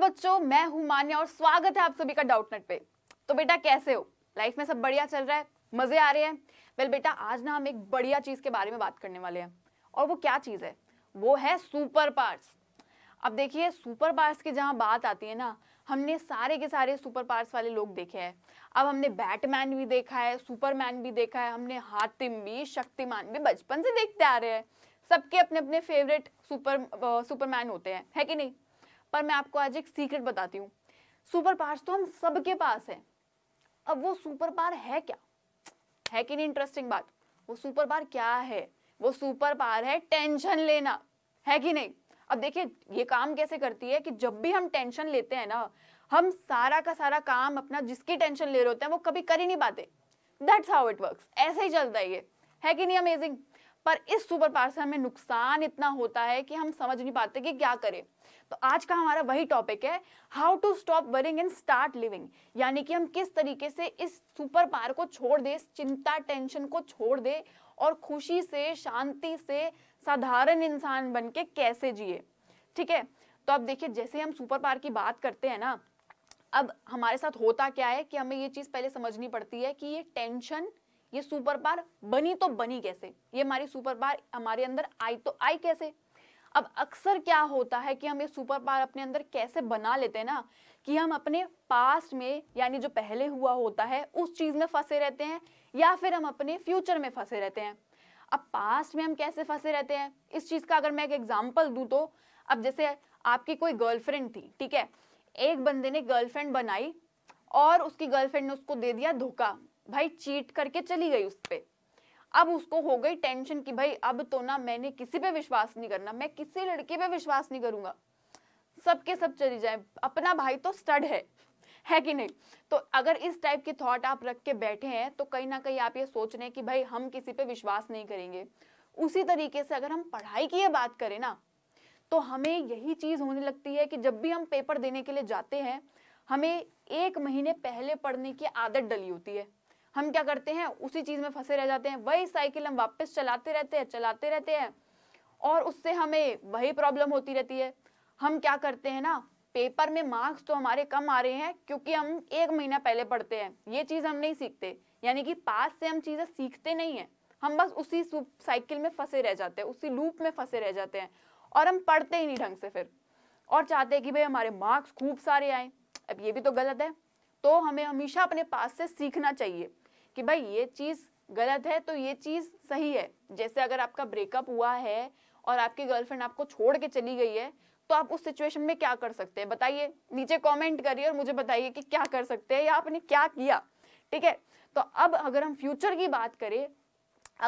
बच्चों मैं हूं मान्या और स्वागत है आप सभी का डाउट नेट पे तो बेटा कैसे हो लाइफ में सब बढ़िया चल रहा है मजे आ रहे हैं वेल बेटा आज ना हम एक बढ़िया चीज के बारे में बात करने वाले हैं और वो क्या चीज है वो है सुपर पार्ट्स अब देखिए सुपर पार्ट्स की जहां बात आती है ना हमने सारे के सारे सुपर पार्ट्स वाले लोग देखे हैं अब हमने बैटमैन भी देखा है सुपरमैन भी देखा है हमने हातिम भी शक्तिमान भी बचपन से देखते आ रहे हैं सबके अपने अपने फेवरेट सुपर सुपरमैन होते हैं है कि नहीं पर मैं आपको आज एक सीक्रेट बताती हूँ सुपर पावर्स तो हम सबके पास है अब वो सुपर पावर है क्या है कि नहीं इंटरेस्टिंग बात वो सुपर पावर क्या है वो सुपर पावर है टेंशन लेना है कि नहीं अब देखिए ये काम कैसे करती है कि जब भी हम टेंशन लेते हैं ना हम सारा का सारा काम अपना जिसकी टेंशन ले रहे होते हैं वो कभी कर ही नहीं पाते दैट्स हाउ इट वर्क्स ऐसे ही चलता है ये है कि नहीं अमेजिंग पर इस सुपर से हमें नुकसान इतना होता है कि हम समझ नहीं पाते कि क्या करें तो आज का हमारा वही टॉपिक है how to stop worrying and start living यानी कि हम किस तरीके से इस सुपर पार को छोड़ दे चिंता टेंशन को छोड़ दे और खुशी से शांति से साधारण इंसान बन के कैसे जिए ठीक है तो अब देखिए जैसे हम सुपर पार की बात करते हैं ना अब हमारे साथ होता क्या है कि हमें ये चीज़ पहले समझनी पड़ती है कि ये टेंशन ये सुपर पार बनी तो बनी कैसे ये हमारी सुपर पार हमारे अंदर आई तो आई कैसे अब अक्सर क्या होता है कि हम ये सुपर पार अपने अंदर कैसे बना लेते हैं ना कि हम अपने पास्ट में यानी जो पहले हुआ होता है उस चीज़ में फंसे रहते हैं या फिर हम अपने फ्यूचर में फंसे रहते हैं अब पास्ट में हम कैसे फंसे रहते हैं इस चीज़ का अगर मैं एक एग्जाम्पल दू तो अब जैसे आपकी कोई गर्लफ्रेंड थी ठीक है एक बंदे ने गर्लफ्रेंड बनाई और उसकी गर्लफ्रेंड ने उसको दे दिया धोखा भाई चीट करके चली गई उस पर अब उसको हो गई टेंशन कि भाई अब तो ना मैंने किसी पे विश्वास नहीं करना मैं किसी लड़के पे विश्वास नहीं करूंगा सबके सब चली जाए अपना भाई तो स्टड है है कि नहीं तो अगर इस टाइप के थॉट आप रख के बैठे हैं तो कहीं ना कहीं आप ये सोच रहे हैं कि भाई हम किसी पे विश्वास नहीं करेंगे उसी तरीके से अगर हम पढ़ाई की बात करें ना तो हमें यही चीज़ होने लगती है कि जब भी हम पेपर देने के लिए जाते हैं हमें एक महीने पहले पढ़ने की आदत डली होती है हम क्या करते हैं उसी चीज़ में फंसे रह जाते हैं वही साइकिल हम वापस चलाते रहते हैं चलाते रहते हैं और उससे हमें वही प्रॉब्लम होती रहती है हम क्या करते हैं ना पेपर में मार्क्स तो हमारे कम आ रहे हैं क्योंकि हम एक महीना पहले पढ़ते हैं ये चीज़ हम नहीं सीखते यानी कि पास से हम चीज़ें सीखते नहीं हैं हम बस उसी साइकिल में फंसे रह जाते हैं उसी लूप में फंसे रह जाते हैं और हम पढ़ते ही नहीं ढंग से फिर और चाहते हैं कि भाई हमारे मार्क्स खूब सारे आए अब ये भी तो गलत है तो हमें हमेशा अपने पास से सीखना चाहिए कि भाई ये चीज़ गलत है तो ये चीज़ सही है जैसे अगर आपका ब्रेकअप हुआ है और आपकी गर्लफ्रेंड आपको छोड़ के चली गई है तो आप उस सिचुएशन में क्या कर सकते हैं बताइए नीचे कमेंट करिए और मुझे बताइए कि क्या कर सकते हैं या आपने क्या किया ठीक है तो अब अगर हम फ्यूचर की बात करें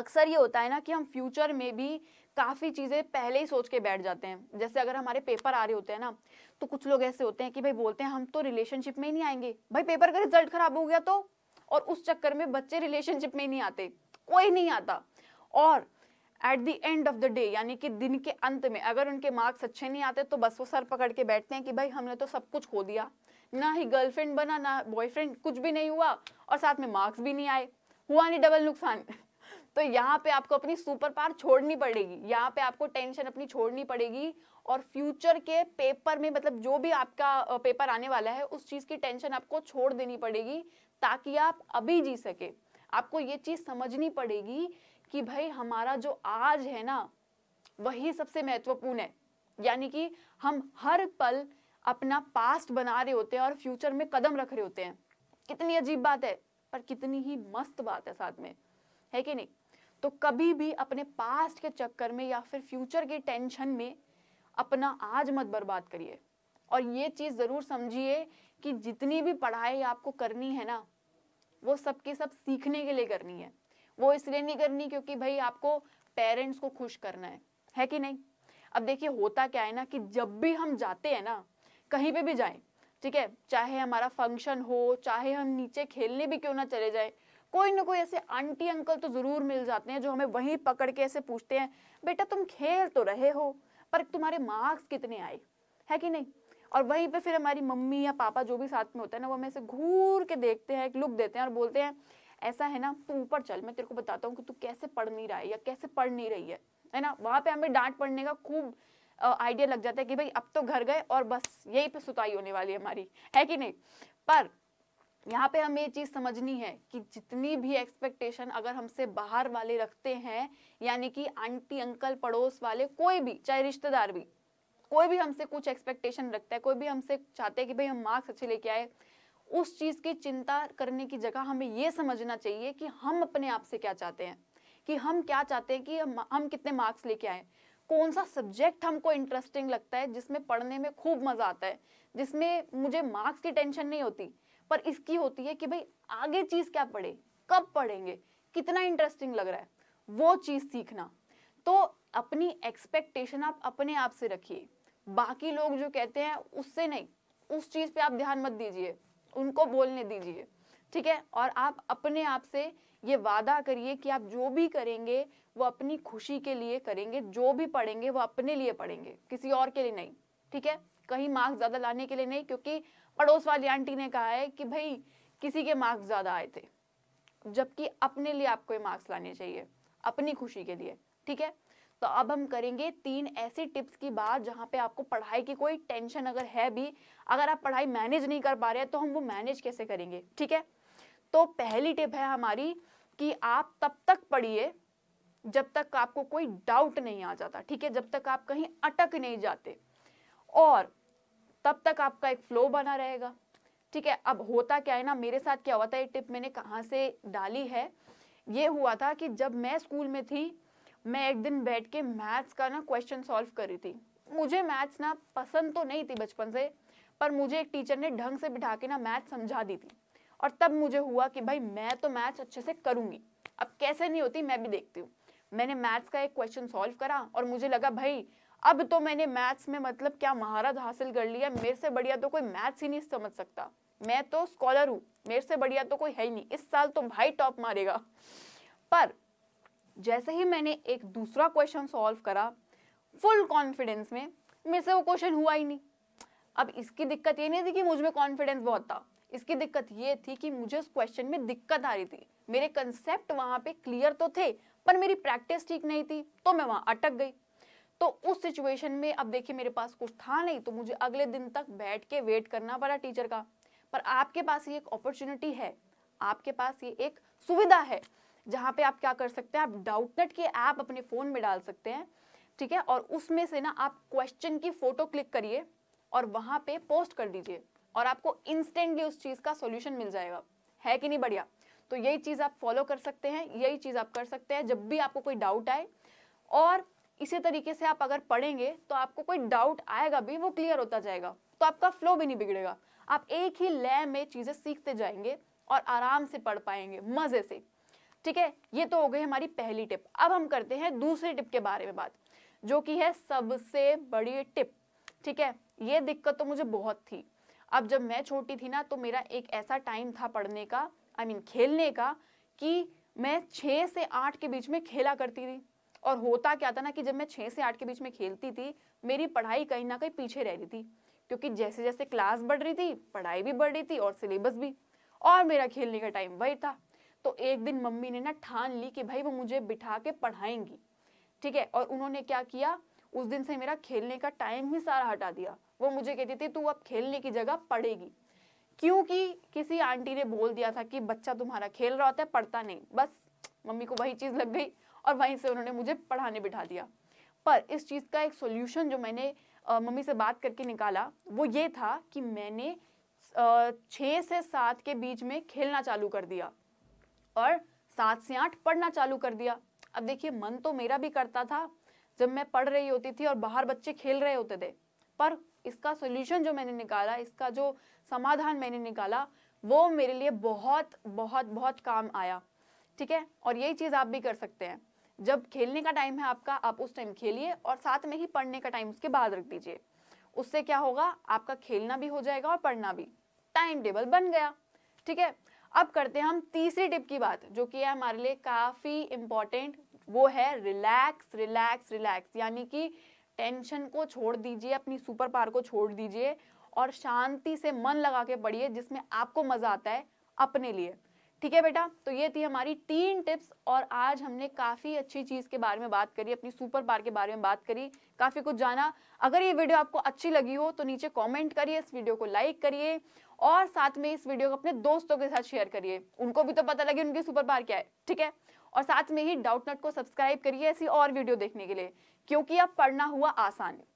अक्सर ये होता है ना कि हम फ्यूचर में भी काफ़ी चीज़ें पहले ही सोच के बैठ जाते हैं जैसे अगर हमारे पेपर आ रहे होते हैं ना तो कुछ लोग ऐसे होते हैं कि भाई बोलते हैं हम तो रिलेशनशिप में ही नहीं आएंगे भाई पेपर का रिजल्ट खराब हो गया तो और उस चक्कर में बच्चे रिलेशनशिप में नहीं आते कोई नहीं आता और at the end of the day यानी कि दिन के अंत में अगर उनके मार्क्स अच्छे नहीं आते तो बस वो सर पकड़ के बैठते हैं कि भाई हमने तो सब कुछ खो दिया ना ही गर्लफ्रेंड बना ना बॉयफ्रेंड कुछ भी नहीं हुआ और साथ में मार्क्स भी नहीं आए हुआ नहीं डबल नुकसान तो यहाँ पे आपको अपनी सुपर पावर छोड़नी पड़ेगी यहाँ पे आपको टेंशन अपनी छोड़नी पड़ेगी और फ्यूचर के पेपर में मतलब जो भी आपका पेपर आने वाला है उस चीज़ की टेंशन आपको छोड़ देनी पड़ेगी ताकि आप अभी जी सके आपको ये चीज़ समझनी पड़ेगी कि भाई हमारा जो आज है ना वही सबसे महत्वपूर्ण है यानी कि हम हर पल अपना पास्ट बना रहे होते हैं और फ्यूचर में कदम रख रहे होते हैं कितनी अजीब बात है पर कितनी ही मस्त बात है साथ में है कि नहीं तो कभी भी अपने पास्ट के चक्कर में या फिर फ्यूचर के टेंशन में अपना आज मत बर्बाद करिए और ये चीज़ ज़रूर समझिए कि जितनी भी पढ़ाई आपको करनी है ना वो सबके सब सीखने के लिए करनी है वो इसलिए नहीं करनी क्योंकि भाई आपको पेरेंट्स को खुश करना है है कि नहीं अब देखिए होता क्या है ना कि जब भी हम जाते हैं ना कहीं पे भी जाएं ठीक है चाहे हमारा फंक्शन हो चाहे हम नीचे खेलने भी क्यों ना चले जाए कोई ना कोई ऐसे आंटी अंकल तो ज़रूर मिल जाते हैं जो हमें वहीं पकड़ के ऐसे पूछते हैं बेटा तुम खेल तो रहे हो पर तुम्हारे मार्क्स कितने आए है कि नहीं और वहीं पे फिर हमारी मम्मी या पापा जो भी साथ में होता है ना वो हमें ऐसे घूर के देखते हैं एक लुक देते हैं और बोलते हैं ऐसा है ना तू ऊपर चल मैं तेरे को बताता हूँ कि तू कैसे पढ़ नहीं रहा है या कैसे पढ़ नहीं रही है है ना वहाँ पे हमें डांट पढ़ने का खूब आइडिया लग जाता है कि भाई अब तो घर गए और बस यहीं पे सुताई होने वाली है हमारी है कि नहीं पर यहाँ पे हमें ये चीज़ समझनी है कि जितनी भी एक्सपेक्टेशन अगर हमसे बाहर वाले रखते हैं यानी कि आंटी अंकल पड़ोस वाले कोई भी चाहे रिश्तेदार भी कोई भी हमसे कुछ एक्सपेक्टेशन रखता है कोई भी हमसे चाहते हैं कि भाई हम मार्क्स अच्छे लेके आए उस चीज़ की चिंता करने की जगह हमें ये समझना चाहिए कि हम अपने आप से क्या चाहते हैं कि हम क्या चाहते हैं कि हम, हम कितने मार्क्स लेके आए कौन सा सब्जेक्ट हमको इंटरेस्टिंग लगता है जिसमें पढ़ने में खूब मज़ा आता है जिसमें मुझे मार्क्स की टेंशन नहीं होती पर इसकी होती है कि भाई आगे चीज़ क्या पढ़े कब पढ़ेंगे कितना इंटरेस्टिंग लग रहा है वो चीज़ सीखना तो अपनी एक्सपेक्टेशन आप अपने आप से रखिए बाकी लोग जो कहते हैं उससे नहीं उस चीज़ पे आप ध्यान मत दीजिए उनको बोलने दीजिए ठीक है और आप अपने आप से ये वादा करिए कि आप जो भी करेंगे वो अपनी खुशी के लिए करेंगे जो भी पढ़ेंगे वो अपने लिए पढ़ेंगे किसी और के लिए नहीं ठीक है कहीं मार्क्स ज़्यादा लाने के लिए नहीं क्योंकि पड़ोस वाली आंटी ने कहा है कि भाई किसी के मार्क्स ज़्यादा आए थे जबकि अपने लिए आपको ये मार्क्स लाने चाहिए अपनी खुशी के लिए ठीक है तो अब हम करेंगे तीन ऐसी टिप्स की बात जहाँ पे आपको पढ़ाई की कोई टेंशन अगर है भी अगर आप पढ़ाई मैनेज नहीं कर पा रहे हैं तो हम वो मैनेज कैसे करेंगे ठीक है तो पहली टिप है हमारी कि आप तब तक पढ़िए जब तक आपको कोई डाउट नहीं आ जाता ठीक है जब तक आप कहीं अटक नहीं जाते और तब तक आपका एक फ्लो बना रहेगा ठीक है अब होता क्या है ना मेरे साथ क्या हुआ था ये टिप मैंने कहाँ से डाली है ये हुआ था कि जब मैं स्कूल में थी मैं एक दिन बैठ के मैथ्स का ना क्वेश्चन सॉल्व कर रही थी मुझे मैथ्स ना पसंद तो नहीं थी बचपन से पर मुझे एक टीचर ने ढंग से बिठा के ना मैथ समझा दी थी और तब मुझे हुआ कि भाई मैं तो मैथ्स अच्छे से करूँगी अब कैसे नहीं होती मैं भी देखती हूँ मैंने मैथ्स का एक क्वेश्चन सॉल्व करा और मुझे लगा भाई अब तो मैंने मैथ्स में मतलब क्या महारत हासिल कर लिया मेरे से बढ़िया तो कोई मैथ्स ही नहीं समझ सकता मैं तो स्कॉलर हूँ मेरे से बढ़िया तो कोई है ही नहीं इस साल तो भाई टॉप मारेगा पर जैसे ही मैंने एक दूसरा क्वेश्चन सॉल्व करा फुल कॉन्फिडेंस में मेरे से वो क्वेश्चन हुआ ही नहीं अब इसकी दिक्कत ये नहीं थी कि मुझ में कॉन्फिडेंस बहुत था इसकी दिक्कत ये थी कि मुझे उस क्वेश्चन में दिक्कत आ रही थी मेरे कंसेप्ट वहाँ पे क्लियर तो थे पर मेरी प्रैक्टिस ठीक नहीं थी तो मैं वहाँ अटक गई तो उस सिचुएशन में अब देखिए मेरे पास कुछ था नहीं तो मुझे अगले दिन तक बैठ के वेट करना पड़ा टीचर का पर आपके पास ये एक अपॉर्चुनिटी है आपके पास ये एक सुविधा है जहाँ पे आप क्या कर सकते हैं आप डाउटनेट के ऐप अपने फ़ोन में डाल सकते हैं ठीक है और उसमें से ना आप क्वेश्चन की फ़ोटो क्लिक करिए और वहाँ पे पोस्ट कर दीजिए और आपको इंस्टेंटली उस चीज़ का सॉल्यूशन मिल जाएगा है कि नहीं बढ़िया तो यही चीज़ आप फॉलो कर सकते हैं यही चीज़ आप कर सकते हैं जब भी आपको कोई डाउट आए और इसी तरीके से आप अगर पढ़ेंगे तो आपको कोई डाउट आएगा भी वो क्लियर होता जाएगा तो आपका फ्लो भी नहीं बिगड़ेगा आप एक ही लय में चीज़ें सीखते जाएंगे और आराम से पढ़ पाएंगे मज़े से ठीक है ये तो हो गई हमारी पहली टिप अब हम करते हैं दूसरी टिप के बारे में बात जो कि है सबसे बड़ी टिप ठीक है ये दिक्कत तो मुझे बहुत थी अब जब मैं छोटी थी ना तो मेरा एक ऐसा टाइम था पढ़ने का आई I मीन mean, खेलने का कि मैं छः से आठ के बीच में खेला करती थी और होता क्या था ना कि जब मैं छः से आठ के बीच में खेलती थी मेरी पढ़ाई कहीं ना कहीं पीछे रह रही थी क्योंकि जैसे जैसे क्लास बढ़ रही थी पढ़ाई भी बढ़ रही थी और सिलेबस भी और मेरा खेलने का टाइम वही था तो एक दिन मम्मी ने ना ठान ली कि भाई वो मुझे बिठा के पढ़ाएंगी ठीक है और उन्होंने क्या किया उस दिन से मेरा खेलने का टाइम ही सारा हटा दिया वो मुझे कहती थी तू अब खेलने की जगह पढ़ेगी क्योंकि किसी आंटी ने बोल दिया था कि बच्चा तुम्हारा खेल रहा होता है पढ़ता नहीं बस मम्मी को वही चीज़ लग गई और वहीं से उन्होंने मुझे पढ़ाने बिठा दिया पर इस चीज़ का एक सोल्यूशन जो मैंने मम्मी से बात करके निकाला वो ये था कि मैंने छः से सात के बीच में खेलना चालू कर दिया और सात से आठ पढ़ना चालू कर दिया अब देखिए मन तो मेरा भी करता था जब मैं पढ़ रही होती थी और बाहर बच्चे खेल रहे होते थे पर इसका सोल्यूशन जो मैंने निकाला इसका जो समाधान मैंने निकाला वो मेरे लिए बहुत बहुत बहुत काम आया ठीक है और यही चीज़ आप भी कर सकते हैं जब खेलने का टाइम है आपका आप उस टाइम खेलिए और साथ में ही पढ़ने का टाइम उसके बाद रख दीजिए उससे क्या होगा आपका खेलना भी हो जाएगा और पढ़ना भी टाइम टेबल बन गया ठीक है अब करते हैं हम तीसरी टिप की बात जो कि है हमारे लिए काफ़ी इंपॉर्टेंट वो है रिलैक्स रिलैक्स रिलैक्स यानी कि टेंशन को छोड़ दीजिए अपनी सुपर पार को छोड़ दीजिए और शांति से मन लगा के पढ़िए जिसमें आपको मज़ा आता है अपने लिए ठीक है बेटा तो ये थी हमारी तीन टिप्स और आज हमने काफ़ी अच्छी चीज़ के बारे में बात करी अपनी सुपर पार के बारे में बात करी काफ़ी कुछ जाना अगर ये वीडियो आपको अच्छी लगी हो तो नीचे कमेंट करिए इस वीडियो को लाइक करिए और साथ में इस वीडियो को अपने दोस्तों के साथ शेयर करिए उनको भी तो पता लगे उनकी सुपर पार क्या है ठीक है और साथ में ही डाउट नट को सब्सक्राइब करिए ऐसी और वीडियो देखने के लिए क्योंकि अब पढ़ना हुआ आसान है